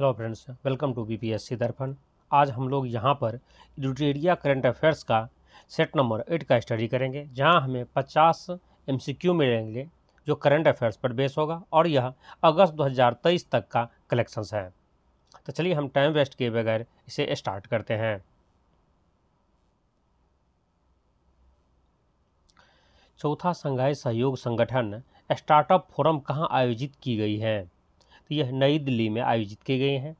hello friends welcome to BPSC Darpan आज हम लोग यहाँ पर एडिटेरिया करंट अफेयर्स का सेट नंबर एट का स्टडी करेंगे जहाँ हमें पचास एमसीक्यू मिलेंगे जो करंट अफेयर्स पर बेस होगा और यह अगस्त 2023 तक का कलेक्शंस है तो चलिए हम टाइम वेस्ट किए बगैर इसे स्टार्ट करते हैं चौथा संघाई सहयोग संगठन स्टार्टअप फोरम कहाँ आयोजित की गई है यह नई दिल्ली में आयोजित किए गए हैं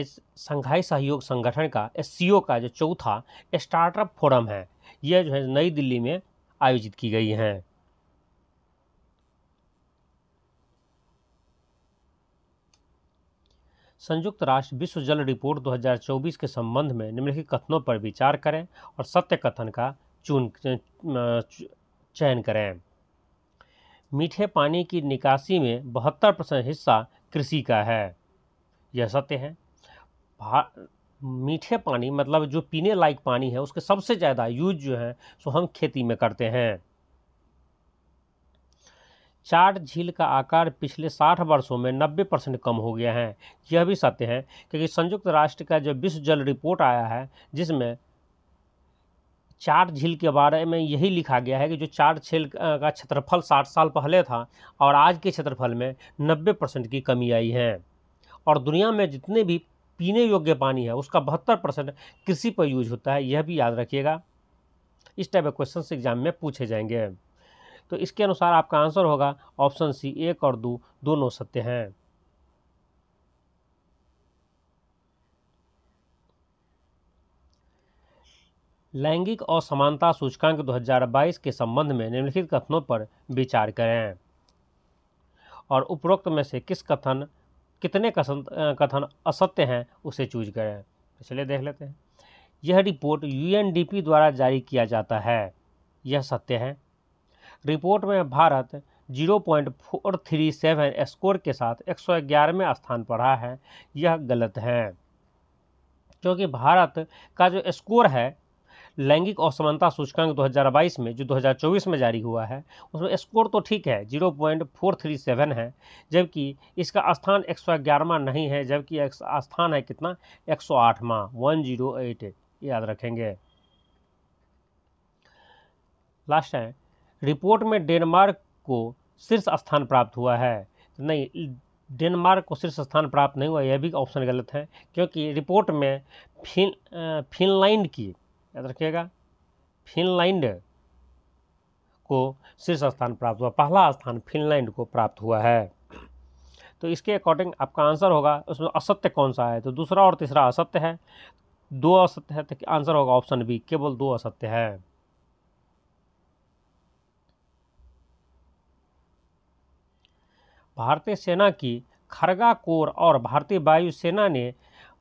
इस संघाई सहयोग संगठन का एस का जो चौथा स्टार्टअप फोरम है यह जो है नई दिल्ली में आयोजित की गई हैं संयुक्त राष्ट्र विश्व जल रिपोर्ट 2024 के संबंध में निम्नलिखित कथनों पर विचार करें और सत्य कथन का चुन चयन करें मीठे पानी की निकासी में बहत्तर परसेंट हिस्सा कृषि का है यह सत्य है मीठे पानी मतलब जो पीने लायक पानी है उसके सबसे ज़्यादा यूज जो है सो हम खेती में करते हैं चाट झील का आकार पिछले 60 वर्षों में 90 परसेंट कम हो गया है यह भी सत्य है क्योंकि संयुक्त राष्ट्र का जो विश्व जल रिपोर्ट आया है जिसमें चार झील के बारे में यही लिखा गया है कि जो चार झील का क्षेत्रफल साठ साल पहले था और आज के क्षेत्रफल में नब्बे परसेंट की कमी आई है और दुनिया में जितने भी पीने योग्य पानी है उसका बहत्तर परसेंट कृषि पर यूज होता है यह भी याद रखिएगा इस टाइप के क्वेश्चन एग्जाम में पूछे जाएंगे तो इसके अनुसार आपका आंसर होगा ऑप्शन सी एक और दो दोनों सत्य हैं लैंगिक असमानता सूचकांक 2022 के संबंध में निम्नलिखित कथनों पर विचार करें और उपरोक्त में से किस कथन कितने कथन असत्य हैं उसे चूज करें चलिए देख लेते हैं यह रिपोर्ट यूएनडीपी द्वारा जारी किया जाता है यह सत्य है रिपोर्ट में भारत 0.437 स्कोर के साथ एक सौ ग्यारहवें स्थान पर रहा है यह गलत है क्योंकि भारत का जो स्कोर है लैंगिक असमानता सूचकांक 2022 में जो 2024 में जारी हुआ है उसमें स्कोर तो ठीक है 0.437 है जबकि इसका स्थान एक नहीं है जबकि स्थान है कितना एक सौ वन जीरो एट याद रखेंगे लास्ट है रिपोर्ट में डेनमार्क को शीर्ष स्थान प्राप्त हुआ है नहीं डेनमार्क को शीर्ष स्थान प्राप्त नहीं हुआ यह भी ऑप्शन गलत है क्योंकि रिपोर्ट में फिन फिनलैंड की याद रखिएगा फिनलैंड को शीर्ष स्थान प्राप्त हुआ पहला स्थान फिनलैंड को प्राप्त हुआ है तो इसके अकॉर्डिंग आपका आंसर होगा उसमें असत्य कौन सा है तो दूसरा और तीसरा असत्य है दो असत्य है तो आंसर होगा ऑप्शन बी केवल दो असत्य है भारतीय सेना की खरगा कोर और भारतीय वायुसेना ने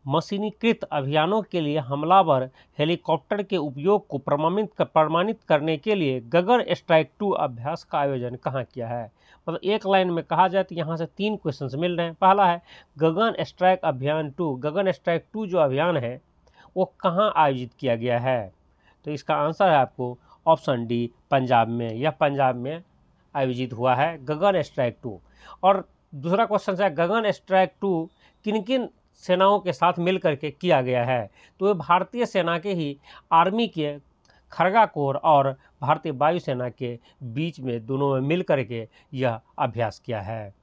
मशीनीकृत अभियानों के लिए हमलावर हेलीकॉप्टर के उपयोग को प्रमाणित प्रमाणित करने के लिए गगन स्ट्राइक टू अभ्यास का आयोजन कहाँ किया है मतलब एक लाइन में कहा जाए तो यहाँ से तीन क्वेश्चंस मिल रहे हैं पहला है गगन स्ट्राइक अभियान टू गगन स्ट्राइक टू जो अभियान है वो कहाँ आयोजित किया गया है तो इसका आंसर है आपको ऑप्शन डी पंजाब में यह पंजाब में आयोजित हुआ है गगन स्ट्राइक टू और दूसरा क्वेश्चन है गगन स्ट्राइक टू किन किन सेनाओं के साथ मिल करके किया गया है तो ये भारतीय सेना के ही आर्मी के खरगा कोर और भारतीय वायुसेना के बीच में दोनों में मिल करके यह अभ्यास किया है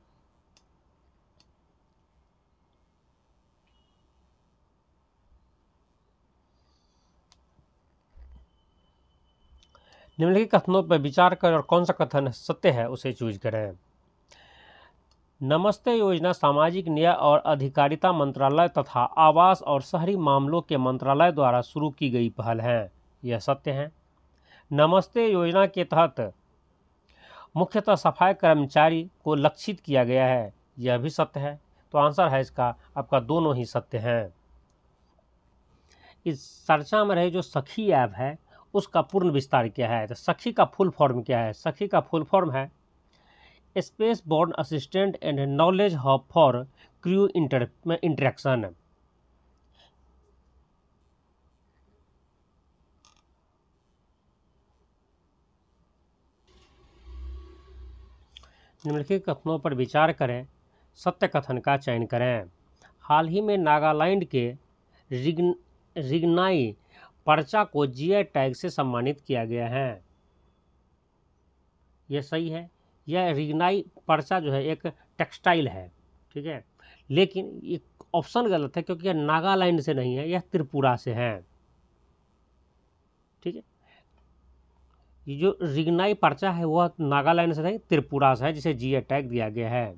निम्नलिखित कथनों पर विचार करें और कौन सा कथन सत्य है उसे चूज करें नमस्ते योजना सामाजिक न्याय और अधिकारिता मंत्रालय तथा आवास और शहरी मामलों के मंत्रालय द्वारा शुरू की गई पहल हैं यह सत्य है नमस्ते योजना के तहत मुख्यतः सफाई कर्मचारी को लक्षित किया गया है यह भी सत्य है तो आंसर है इसका आपका दोनों ही सत्य हैं इस चर्चा में रहे जो सखी ऐप है उसका पूर्ण विस्तार क्या है तो सखी का फुल फॉर्म क्या है सखी का फुल फॉर्म है space borne assistant and knowledge hub for crew interaction निम्नलिखित कथनों पर विचार करें सत्य कथन का चयन करें हाल ही में नागालैंड के रिग्न रिगनाई पर्चा को जीआई टैग से सम्मानित किया गया है यह सही है यह रिगनाई पर्चा जो है एक टेक्सटाइल है ठीक है लेकिन एक ऑप्शन गलत है क्योंकि यह नागालैंड से नहीं है यह त्रिपुरा से है ठीक है ये जो रिगनाई पर्चा है वह नागालैंड से नहीं त्रिपुरा से है जिसे जीए टैग दिया गया है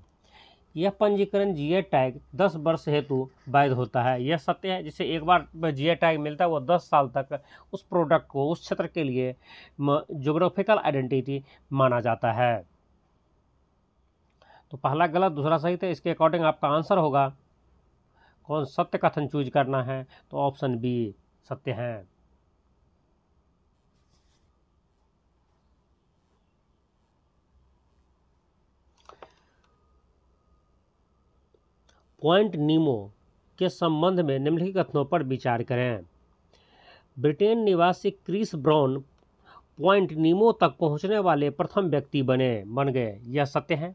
यह पंजीकरण जीए टैग दस वर्ष हेतु वैध होता है यह सत्य है जिसे एक बार जीए टैग मिलता है वह दस साल तक उस प्रोडक्ट को उस क्षेत्र के लिए जोग्राफिकल आइडेंटिटी माना जाता है तो पहला गलत दूसरा सही था तो इसके अकॉर्डिंग आपका आंसर होगा कौन सत्य कथन चूज करना है तो ऑप्शन बी सत्य है पॉइंट नीमो के संबंध में निम्नलिखित कथनों पर विचार करें ब्रिटेन निवासी क्रिस ब्राउन पॉइंट नीमो तक पहुंचने वाले प्रथम व्यक्ति बने बन गए यह सत्य है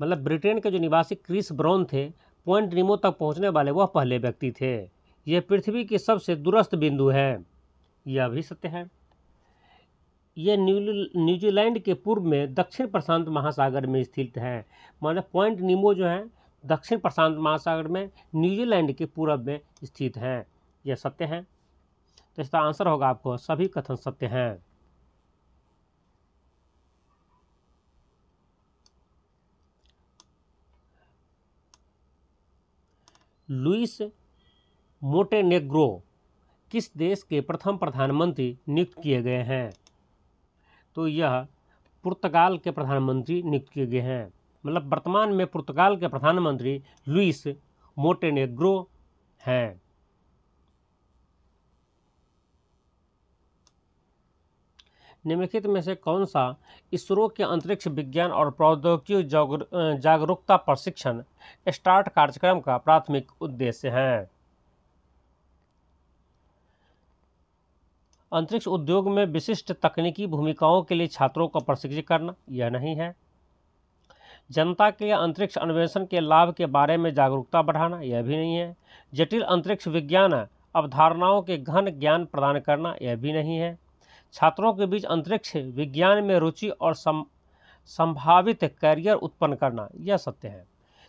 मतलब ब्रिटेन के जो निवासी क्रिस ब्राउन थे पॉइंट निमो तक पहुंचने वाले वह पहले व्यक्ति थे यह पृथ्वी की सबसे दुरस्त बिंदु है यह भी सत्य है यह न्यूजीलैंड के पूर्व में दक्षिण प्रशांत महासागर में स्थित है मतलब पॉइंट निमो जो है दक्षिण प्रशांत महासागर में न्यूजीलैंड के पूर्व में स्थित हैं यह सत्य हैं तो इसका आंसर होगा आपको सभी कथन सत्य हैं लुइस मोटेनेग्रो किस देश के प्रथम प्रधानमंत्री नियुक्त किए गए हैं तो यह पुर्तगाल के प्रधानमंत्री नियुक्त किए गए हैं मतलब वर्तमान में पुर्तगाल के प्रधानमंत्री लुइस मोटेनेग्रो हैं निम्नलिखित में से कौन सा इसरो के अंतरिक्ष विज्ञान और प्रौद्योगिकी जागरूकता प्रशिक्षण स्टार्ट कार्यक्रम का प्राथमिक उद्देश्य है अंतरिक्ष उद्योग में विशिष्ट तकनीकी भूमिकाओं के लिए छात्रों को प्रशिक्षित करना यह नहीं है जनता के लिए अंतरिक्ष अन्वेषण के लाभ के बारे में जागरूकता बढ़ाना यह भी नहीं है जटिल अंतरिक्ष विज्ञान अवधारणाओं के घन ज्ञान प्रदान करना यह भी नहीं है छात्रों के बीच अंतरिक्ष विज्ञान में रुचि और सम संभावित कैरियर उत्पन्न करना यह सत्य है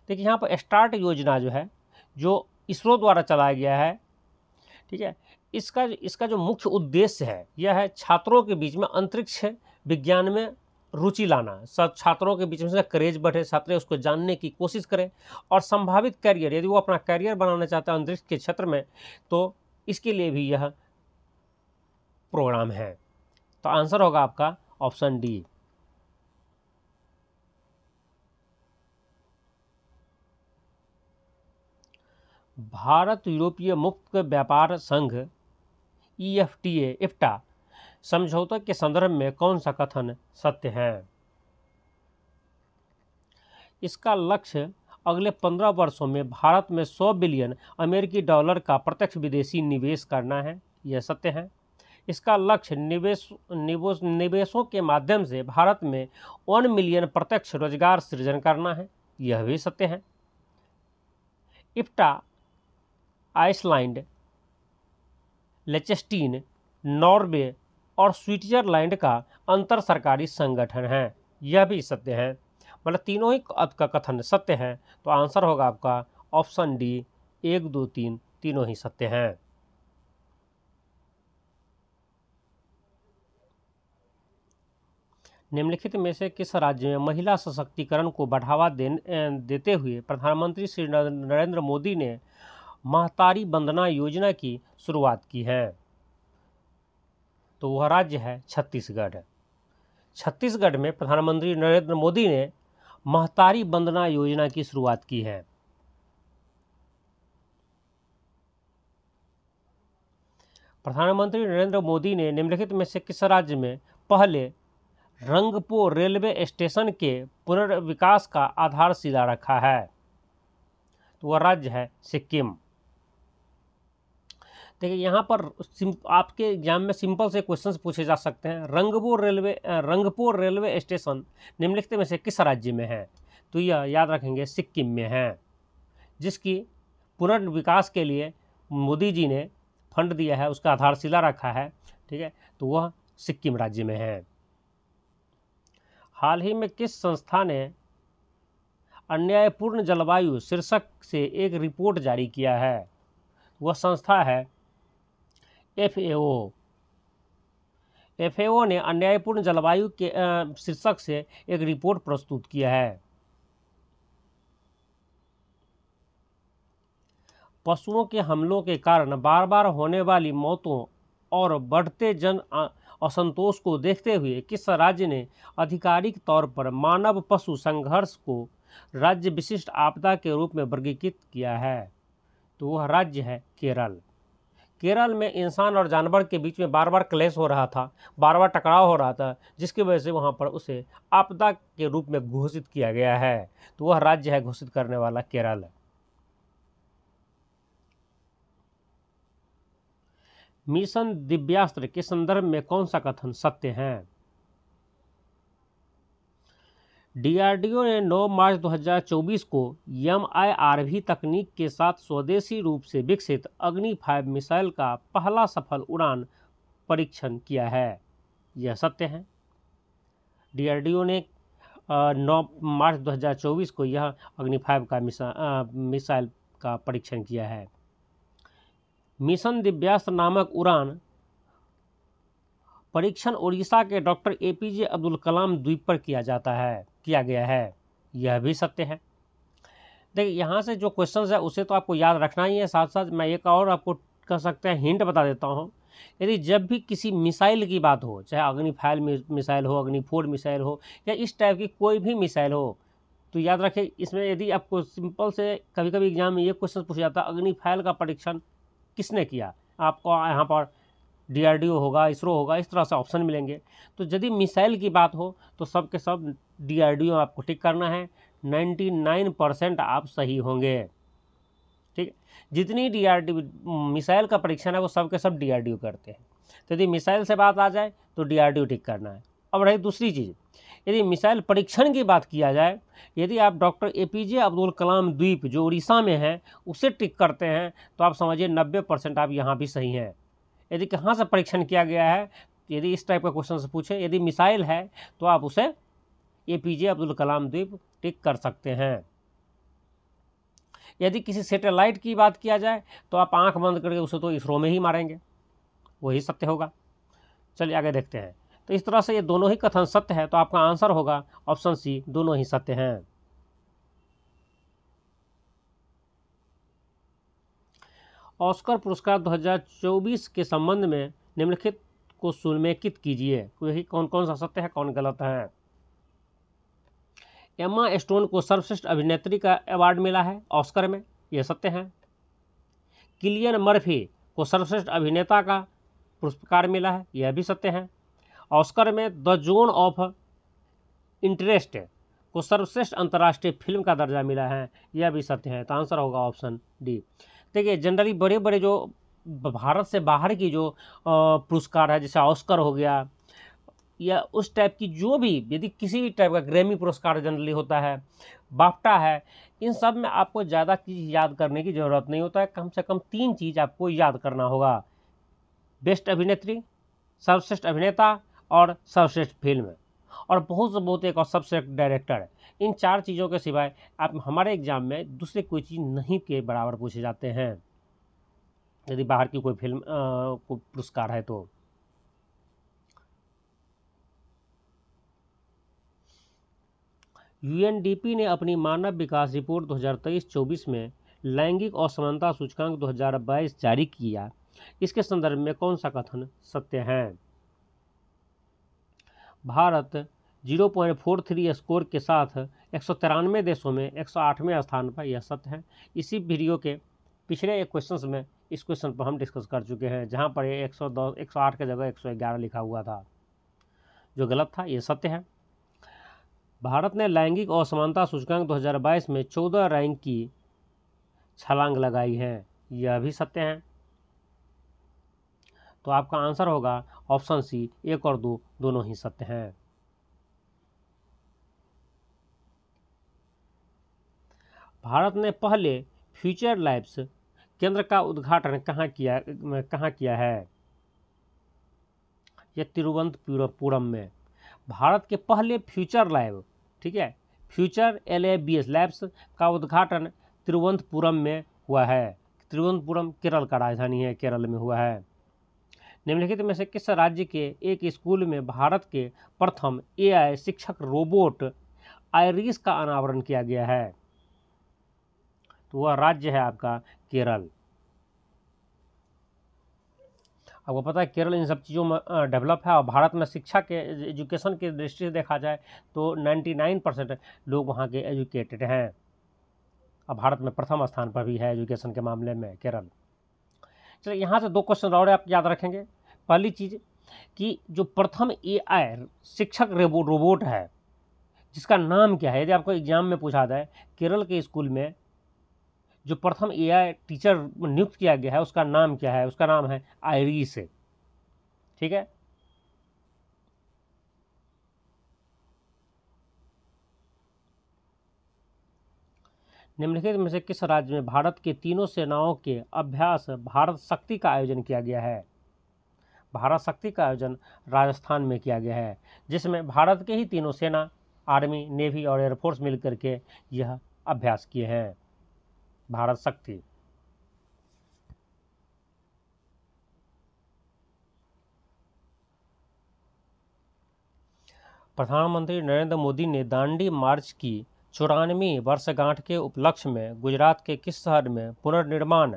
देखिए यहाँ पर स्टार्ट योजना जो है जो इसरो द्वारा चलाया गया है ठीक है इसका इसका जो मुख्य उद्देश्य है यह है छात्रों के बीच में अंतरिक्ष विज्ञान में रुचि लाना सब छात्रों के बीच में करेज बढ़े छात्र उसको जानने की कोशिश करें और संभावित कैरियर यदि वो अपना कैरियर बनाना चाहते हैं अंतरिक्ष के क्षेत्र में तो इसके लिए भी यह प्रोग्राम है तो आंसर होगा आपका ऑप्शन डी भारत यूरोपीय मुक्त व्यापार संघ ई एफ टी ए इफ्टा के संदर्भ में कौन सा कथन सत्य है इसका लक्ष्य अगले पंद्रह वर्षों में भारत में सौ बिलियन अमेरिकी डॉलर का प्रत्यक्ष विदेशी निवेश करना है यह सत्य है इसका लक्ष्य निवेश निवेश निवेशों के माध्यम से भारत में वन मिलियन प्रत्यक्ष रोजगार सृजन करना है यह भी सत्य है इफ्टा आइसलैंड लेचेस्टीन नॉर्वे और स्विट्जरलैंड का अंतर सरकारी संगठन है यह भी सत्य है मतलब तीनों ही का कथन सत्य है तो आंसर होगा आपका ऑप्शन डी एक दो तीन तीनों ही सत्य हैं निम्नलिखित में से किस राज्य में महिला सशक्तिकरण को बढ़ावा देने देते हुए प्रधानमंत्री श्री नरेंद्र मोदी ने महतारी वंदना योजना की शुरुआत की है तो वह राज्य है छत्तीसगढ़ छत्तीसगढ़ में प्रधानमंत्री नरेंद्र मोदी ने महतारी वंदना योजना की शुरुआत की है प्रधानमंत्री नरेंद्र मोदी ने निम्नलिखित में से किस राज्य में पहले रंगपुर रेलवे स्टेशन के पुनर्विकास का आधारशिला रखा है तो वह राज्य है सिक्किम देखिए यहाँ पर आपके एग्जाम में सिंपल से क्वेश्चंस पूछे जा सकते हैं Rangpur railway Rangpur railway station निम्नलिखित में से किस राज्य में है तो यह याद रखेंगे सिक्किम में है जिसकी पुनर्विकास के लिए मोदी जी ने फंड दिया है उसका आधारशिला रखा है ठीक है तो वह सिक्किम राज्य में है हाल ही में किस संस्था ने अन्यायपूर्ण जलवायु शीर्षक से एक रिपोर्ट जारी किया है वह संस्था है एफ एफएओ ने अन्यायपूर्ण जलवायु के शीर्षक से एक रिपोर्ट प्रस्तुत किया है पशुओं के हमलों के कारण बार बार होने वाली मौतों और बढ़ते जन असंतोष को देखते हुए किस राज्य ने आधिकारिक तौर पर मानव पशु संघर्ष को राज्य विशिष्ट आपदा के रूप में वर्गीकृत किया है तो वह राज्य है केरल केरल में इंसान और जानवर के बीच में बार बार क्लेश हो रहा था बार बार टकराव हो रहा था जिसकी वजह से वहाँ पर उसे आपदा के रूप में घोषित किया गया है तो वह राज्य है घोषित करने वाला केरल मिशन दिव्यास्त्र के संदर्भ में कौन सा कथन सत्य है डीआरडीओ ने 9 मार्च 2024 को एम तकनीक के साथ स्वदेशी रूप से विकसित अग्नि फाइव मिसाइल का पहला सफल उड़ान परीक्षण किया है यह सत्य है डीआरडीओ ने 9 मार्च 2024 को यह अग्नि फाइव का मिसाइल का परीक्षण किया है मिशन दिव्यास्त्र नामक उड़ान परीक्षण ओडिशा के doctor A P J Abdul Kalam द्वीप पर किया जाता है किया गया है यह भी सत्य है देखिए यहाँ से जो क्वेश्चंस है उसे तो आपको याद रखना ही है साथ साथ मैं एक और आपको कह सकते हैं हिंट बता देता हूँ यदि जब भी किसी मिसाइल की बात हो चाहे अग्नि फाइल मिसाइल हो अग्नि फोर मिसाइल हो या इस टाइप की कोई भी मिसाइल हो तो याद रखें इसमें यदि आपको सिंपल से कभी कभी एग्जाम में ये क्वेश्चन पूछा जाता है अग्नि फाइल का परीक्षण किसने किया आपको यहाँ पर डीआरडीओ होगा इसरो होगा इस तरह से ऑप्शन मिलेंगे तो यदि मिसाइल की बात हो तो सब के सब डीआरडीओ आपको टिक करना है 99 परसेंट आप सही होंगे ठीक जितनी डीआरडी मिसाइल का परीक्षण है वो सब के सब डीआरडीओ करते हैं तो यदि मिसाइल से बात आ जाए तो डीआरडीओ टिक करना है अब रही दूसरी चीज़ यदि मिसाइल परीक्षण की बात किया जाए यदि आप doctor A P J Abdul Kalam द्वीप जो उड़ीसा में हैं उसे टिक करते हैं तो आप समझिए नब्बे परसेंट आप यहाँ भी सही हैं यदि कहाँ से परीक्षण किया गया है यदि इस टाइप का क्वेश्चन से पूछे यदि मिसाइल है तो आप उसे ए पी जे अब्दुल कलाम द्वीप टिक कर सकते हैं यदि किसी सेटेलाइट की बात किया जाए तो आप आंख बंद करके उसे तो इसरो में ही मारेंगे वही सत्य होगा चलिए आगे देखते हैं तो इस तरह से ये दोनों ही कथन सत्य है तो आपका आंसर होगा ऑप्शन सी दोनों ही सत्य हैं ऑस्कर पुरस्कार 2024 के संबंध में निम्नलिखित को सुनिमेकित कीजिए कौन कौन सा सत्य है कौन गलत है एम्मा स्टोन को सर्वश्रेष्ठ अभिनेत्री का अवार्ड मिला है ऑस्कर में यह सत्य है किलियन मर्फी को सर्वश्रेष्ठ अभिनेता का पुरस्कार मिला है यह भी सत्य है ऑस्कर में द जोन ऑफ इंटरेस्ट को सर्वश्रेष्ठ अंतर्राष्ट्रीय फिल्म का दर्जा मिला है यह भी सत्य है तो आंसर होगा ऑप्शन डी देखिए जनरली बड़े बड़े जो भारत से बाहर की जो पुरस्कार है जैसे ऑस्कर हो गया या उस टाइप की जो भी यदि किसी भी टाइप का ग्रेमी पुरस्कार जनरली होता है बाफ्टा है इन सब में आपको ज़्यादा चीज़ याद करने की ज़रूरत नहीं होता है कम से कम तीन चीज़ आपको याद करना होगा बेस्ट अभिनेत्री सर्वश्रेष्ठ अभिनेता और सर्वश्रेष्ठ फिल्म और बहुत से बहुत एक और सबश्रेष्ठ डायरेक्टर है इन चार चीज़ों के सिवाय आप हमारे एग्ज़ाम में दूसरे कोई चीज़ नहीं के बराबर पूछे जाते हैं यदि बाहर की कोई फिल्म को पुरस्कार है तो यूएनडीपी ने अपनी मानव विकास रिपोर्ट 2023-24 में लैंगिक असमानता सूचकांक 2022 जारी किया इसके संदर्भ में कौन सा कथन सत्य है भारत 0.43 स्कोर के साथ एक देशों में एक स्थान पर यह सत्य है इसी वीडियो के पिछले एक क्वेश्चन में इस क्वेश्चन पर हम डिस्कस कर चुके हैं जहाँ पर ये सौ 108 के जगह 111 लिखा हुआ था जो गलत था ये सत्य है भारत ने लैंगिक असमानता सूचकांक 2022 में 14 रैंक की छलांग लगाई है यह भी सत्य है तो आपका आंसर होगा ऑप्शन सी एक और दो दोनों ही सत्य हैं भारत ने पहले फ्यूचर लैब्स केंद्र का उद्घाटन कहाँ किया कहाँ किया है यह तिरुवनंतपुरम में भारत के पहले फ्यूचर लैब ठीक है future L A B S labs का उद्घाटन तिरुवंतपुरम में हुआ है तिरुवंतपुरम केरल का राजधानी है केरल में हुआ है निम्नलिखित में से किस राज्य के एक स्कूल में भारत के प्रथम ए शिक्षक रोबोट आयरिस का अनावरण किया गया है तो वह राज्य है आपका केरल आपको पता है केरल इन सब चीज़ों में डेवलप है और भारत में शिक्षा के एजुकेशन के दृष्टि से देखा जाए तो 99 परसेंट लोग वहाँ के एजुकेटेड हैं और भारत में प्रथम स्थान पर भी है एजुकेशन के मामले में केरल चलिए यहाँ से दो क्वेश्चन और आप याद रखेंगे पहली चीज़ कि जो प्रथम एआई शिक्षक रोबोट है जिसका नाम क्या है यदि आपको एग्जाम में पूछा जाए केरल के स्कूल में जो प्रथम एआई टीचर नियुक्त किया गया है उसका नाम क्या है उसका नाम है आयरिस ठीक है निम्नलिखित में से किस राज्य में भारत के तीनों सेनाओं के अभ्यास भारत शक्ति का आयोजन किया गया है भारत शक्ति का आयोजन राजस्थान में किया गया है जिसमें भारत के ही तीनों सेना आर्मी नेवी और एयरफोर्स मिलकर के यह अभ्यास किए हैं भारत शक्ति प्रधानमंत्री नरेंद्र मोदी ने दांडी मार्च की चौरानवी वर्षगांठ के उपलक्ष्य में गुजरात के किस शहर में पुनर्निर्माण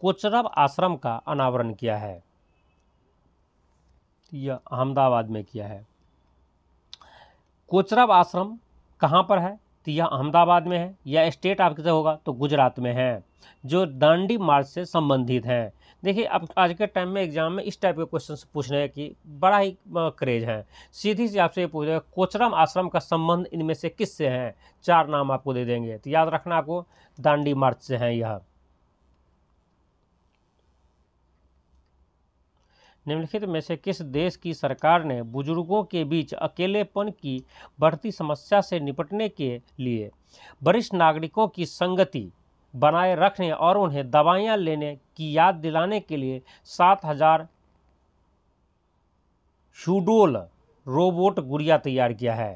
कोचरब आश्रम का अनावरण किया है यह अहमदाबाद में किया है कोचरब आश्रम कहाँ पर है तो यह अहमदाबाद में है यह स्टेट आपके होगा तो गुजरात में है जो दांडी मार्च से संबंधित हैं देखिए अब आज के टाइम में एग्जाम में इस टाइप के क्वेश्चन पूछने की बड़ा ही क्रेज है सीधी सी आपसे ये पूछ रहे कोचरम आश्रम का संबंध इनमें से किससे है चार नाम आपको दे देंगे तो याद रखना आपको दांडी मार्च से हैं यह निम्नलिखित में से किस देश की सरकार ने बुजुर्गों के बीच अकेलेपन की बढ़ती समस्या से निपटने के लिए वरिष्ठ नागरिकों की संगति बनाए रखने और उन्हें दवाइयाँ लेने की याद दिलाने के लिए सात हजार शूडोल रोबोट गुड़िया तैयार किया है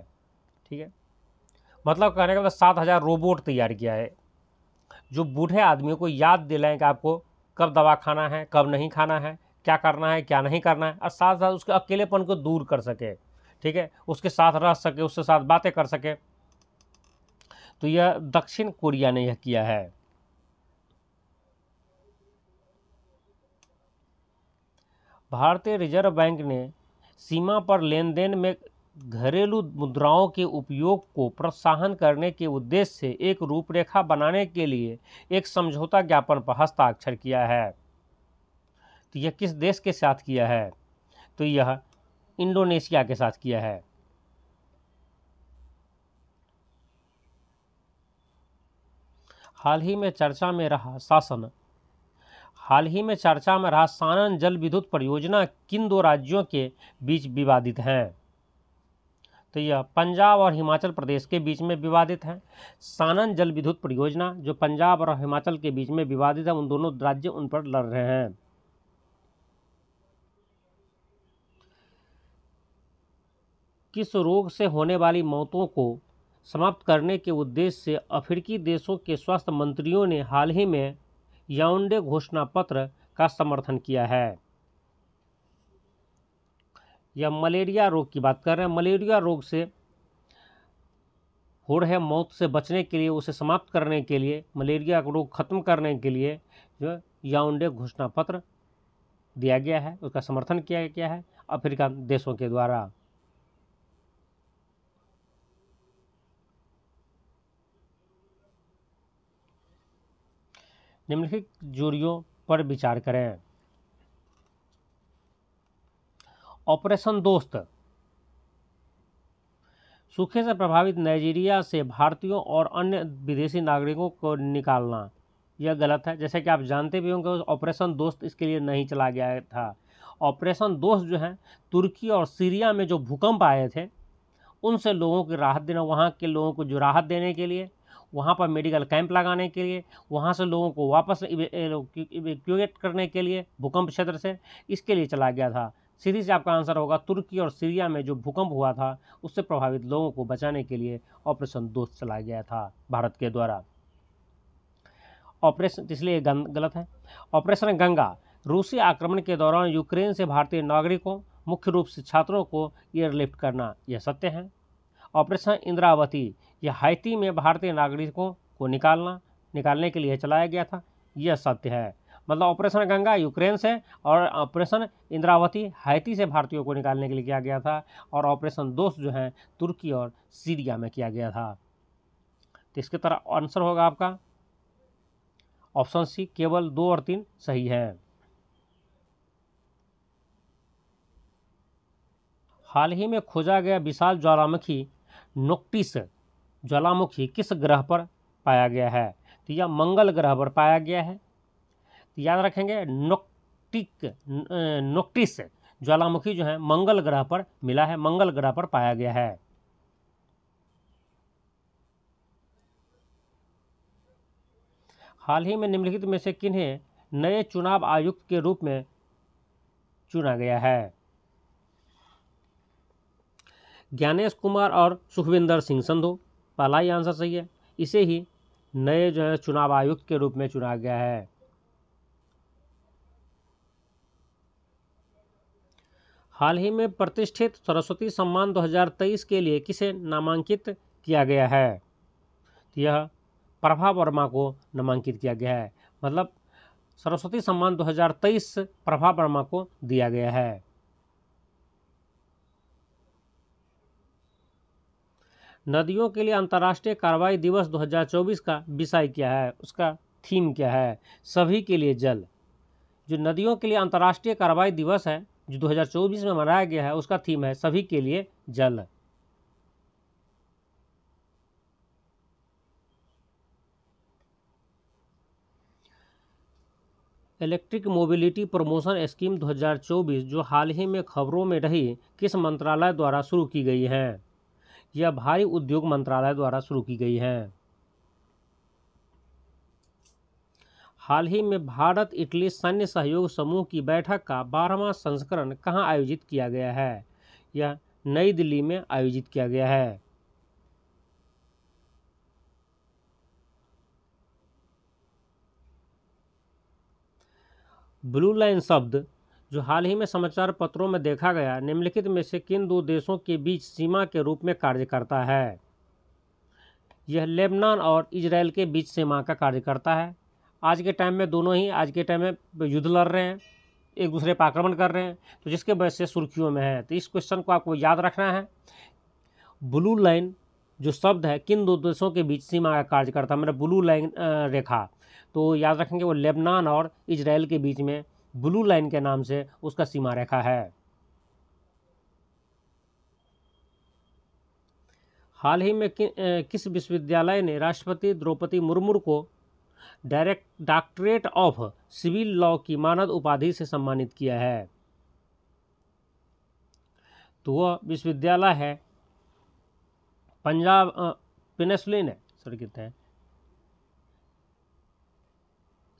ठीक है मतलब कहने का मतलब सात हज़ार रोबोट तैयार किया है जो बूढ़े आदमियों को याद दिलाएं कि आपको कब दवा खाना है कब नहीं खाना है क्या करना है क्या नहीं करना है और साथ साथ उसके अकेलेपन को दूर कर सके ठीक है उसके साथ रह सके उसके साथ बातें कर सके तो यह दक्षिण कोरिया ने यह किया है भारतीय रिजर्व बैंक ने सीमा पर लेन देन में घरेलू मुद्राओं के उपयोग को प्रोत्साहन करने के उद्देश्य से एक रूपरेखा बनाने के लिए एक समझौता ज्ञापन पर हस्ताक्षर किया है तो यह किस देश के साथ किया है तो यह इंडोनेशिया के साथ किया है हाल ही में चर्चा में रहा शासन हाल ही में चर्चा में रहा सानन जल विद्युत परियोजना किन दो राज्यों के बीच विवादित हैं तो यह पंजाब और हिमाचल प्रदेश के बीच में विवादित है सानन जल विद्युत परियोजना जो पंजाब और हिमाचल के बीच में विवादित है उन दोनों राज्य उन पर लड़ रहे हैं किस रोग से होने वाली मौतों को समाप्त करने के उद्देश्य से अफ्रीकी देशों के स्वास्थ्य मंत्रियों ने हाल ही में याउंडे घोषणा पत्र का समर्थन किया है या मलेरिया रोग की बात कर रहे हैं मलेरिया रोग से हो रहे मौत से बचने के लिए उसे समाप्त करने के लिए मलेरिया रोग खत्म करने के लिए जो याउंडे घोषणा पत्र दिया गया है उसका समर्थन किया गया है अफ्रीका देशों के द्वारा निम्नलिखित जूरियों पर विचार करें ऑपरेशन दोस्त सूखे से प्रभावित नाइजीरिया से भारतीयों और अन्य विदेशी नागरिकों को निकालना यह गलत है जैसे कि आप जानते भी होंगे ऑपरेशन दोस्त इसके लिए नहीं चला गया था ऑपरेशन दोस्त जो हैं तुर्की और सीरिया में जो भूकंप आए थे उनसे लोगों की राहत देना वहाँ के लोगों को जो राहत देने के लिए वहाँ पर मेडिकल कैंप लगाने के लिए वहाँ से लोगों को वापस इवेक्यूएट करने के लिए भूकंप क्षेत्र से इसके लिए चला गया था सीधी से आपका आंसर होगा तुर्की और सीरिया में जो भूकंप हुआ था उससे प्रभावित लोगों को बचाने के लिए ऑपरेशन दोस्त चलाया गया था भारत के द्वारा ऑपरेशन इसलिए गलत है ऑपरेशन गंगा रूसी आक्रमण के दौरान यूक्रेन से भारतीय नागरिकों मुख्य रूप से छात्रों को एयरलिफ्ट करना यह सत्य है ऑपरेशन इंद्रावती यह हाइती में भारतीय नागरिकों को निकालना निकालने के लिए चलाया गया था यह सत्य है मतलब ऑपरेशन गंगा यूक्रेन से और ऑपरेशन इंद्रावती हाइती से भारतीयों को निकालने के लिए किया गया था और ऑपरेशन दोस्त जो है तुर्की और सीरिया में किया गया था तो इसके तरह आंसर होगा आपका ऑप्शन सी केवल दो और तीन सही है हाल ही में खोजा गया विशाल ज्वालामुखी नोक्टिस ज्वालामुखी किस ग्रह पर पाया गया है तो यह मंगल ग्रह पर पाया गया है तो याद रखेंगे नोक्टिक नोक्टिस ज्वालामुखी जो है मंगल ग्रह पर मिला है मंगल ग्रह पर पाया गया है हाल ही में निम्नलिखित में से किन्हें नए चुनाव आयुक्त के रूप में चुना गया है ज्ञानेश कुमार और सुखविंदर सिंह संधू पहला ही आंसर सही है इसे ही नए जो है चुनाव आयुक्त के रूप में चुना गया है हाल ही में प्रतिष्ठित सरस्वती सम्मान 2023 के लिए किसे नामांकित किया गया है तो यह प्रभा वर्मा को नामांकित किया गया है मतलब सरस्वती सम्मान 2023 प्रभा वर्मा को दिया गया है नदियों के लिए अंतर्राष्ट्रीय कार्रवाई दिवस 2024 का विषय क्या है उसका थीम क्या है सभी के लिए जल जो नदियों के लिए अंतर्राष्ट्रीय कार्रवाई दिवस है जो 2024 में मनाया गया है उसका थीम है सभी के लिए जल इलेक्ट्रिक मोबिलिटी प्रमोशन स्कीम 2024 जो हाल ही में खबरों में रही किस मंत्रालय द्वारा शुरू की गई है यह भारी उद्योग मंत्रालय द्वारा शुरू की गई है हाल ही में भारत इटली सैन्य सहयोग समूह की बैठक का बारहवां संस्करण कहाँ आयोजित किया गया है यह नई दिल्ली में आयोजित किया गया है ब्लू लाइन शब्द जो हाल ही में समाचार पत्रों में देखा गया निम्नलिखित में से किन दो देशों के बीच सीमा के रूप में कार्य करता है यह लेबनान और इसराइल के बीच सीमा का कार्य करता है आज के टाइम में दोनों ही आज के टाइम में युद्ध लड़ रहे हैं एक दूसरे पर आक्रमण कर रहे हैं तो जिसके वजह से सुर्खियों में है तो इस क्वेश्चन को आपको याद रखना है ब्लू लाइन जो शब्द है किन दो देशों के बीच सीमा का कार्य करता है मतलब ब्लू लाइन रेखा तो याद रखेंगे वो लेबनान और इसराइल के बीच में ब्लू लाइन के नाम से उसका सीमा रेखा है हाल ही में कि, किस विश्वविद्यालय ने राष्ट्रपति द्रौपदी मुर्मू को direct doctorate of civil law की मानद उपाधि से सम्मानित किया है तो वह विश्वविद्यालय है पंजाब पेनसलिन है सॉरी कितने हैं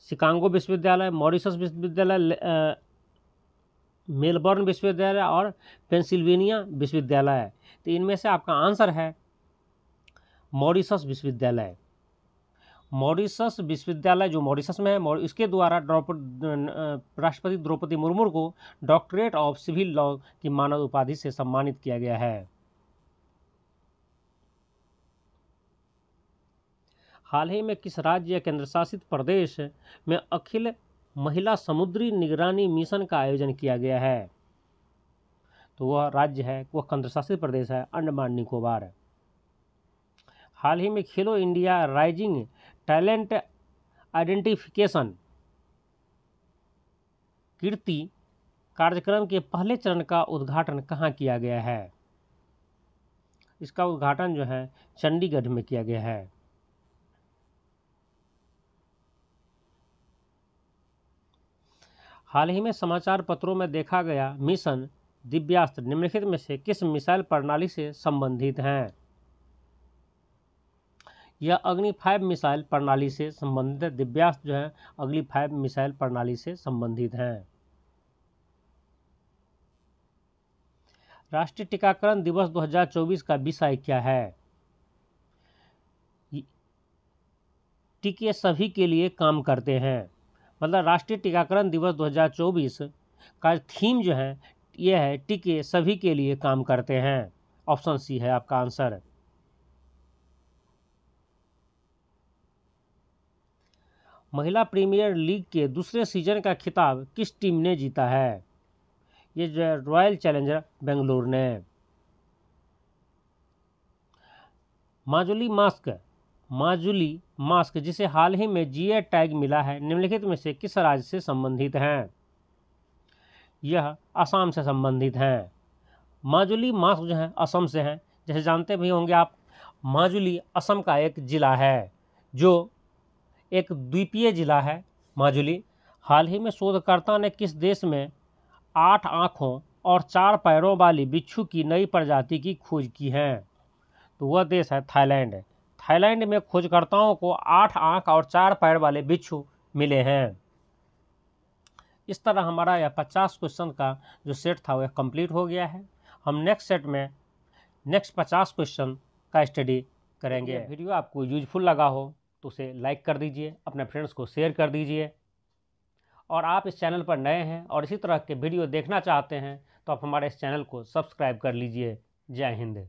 शिकागो विश्वविद्यालय मॉरिशस विश्वविद्यालय मेलबर्न विश्वविद्यालय और पेंसिल्वेनिया विश्वविद्यालय तो इनमें से आपका आंसर है मॉरिशस विश्वविद्यालय मॉरिशस विश्वविद्यालय जो मॉरिशस में है इसके द्वारा द्रौपदी राष्ट्रपति द्रौपदी मुर्मू को डॉक्टरेट ऑफ सिविल लॉ की मानद उपाधि से सम्मानित किया गया है हाल ही में किस राज्य या केंद्र शासित प्रदेश में अखिल महिला समुद्री निगरानी मिशन का आयोजन किया गया है तो वह राज्य है वह केंद्रशासित प्रदेश है अंडमान निकोबार हाल ही में Khelo India rising talent identification Kirti कार्यक्रम के पहले चरण का उद्घाटन कहाँ किया गया है इसका उद्घाटन जो है चंडीगढ़ में किया गया है हाल ही में समाचार पत्रों में देखा गया मिशन दिव्यास्त्र निम्नलिखित में से किस मिसाइल प्रणाली से संबंधित हैं यह अग्नि फाइव मिसाइल प्रणाली से संबंधित है दिव्यास्त्र जो है अग्नि फाइव मिसाइल प्रणाली से संबंधित हैं राष्ट्रीय टीकाकरण दिवस 2024 का विषय क्या है टीके सभी के लिए काम करते हैं मतलब राष्ट्रीय टीकाकरण दिवस 2024 का थीम जो है यह है टीके सभी के लिए काम करते हैं ऑप्शन सी है आपका आंसर महिला प्रीमियर लीग के दूसरे सीजन का खिताब किस टीम ने जीता है ये जो है रॉयल चैलेंजर बेंगलोर ने माजुली मास्क माजुली मास्क जिसे हाल ही में जीए टैग मिला है निम्नलिखित में से किस राज्य से संबंधित हैं यह असम से संबंधित हैं माजुली मास्क जो हैं असम से हैं जैसे जानते भी होंगे आप माजुली असम का एक ज़िला है जो एक द्वीपीय ज़िला है माजुली हाल ही में शोधकर्ता ने किस देश में आठ आँखों और चार पैरों वाली बिच्छू की नई प्रजाति की खोज की है तो वह देश है थाईलैंड थाईलैंड में खोजकर्ताओं को आठ आंख और चार पैर वाले बिच्छू मिले हैं इस तरह हमारा यह पचास क्वेश्चन का जो सेट था वह कंप्लीट हो गया है हम नेक्स्ट सेट में नेक्स्ट पचास क्वेश्चन का स्टडी करेंगे वीडियो आपको यूजफुल लगा हो तो उसे लाइक कर दीजिए अपने फ्रेंड्स को शेयर कर दीजिए और आप इस चैनल पर नए हैं और इसी तरह के वीडियो देखना चाहते हैं तो आप हमारे इस चैनल को सब्सक्राइब कर लीजिए जय हिंद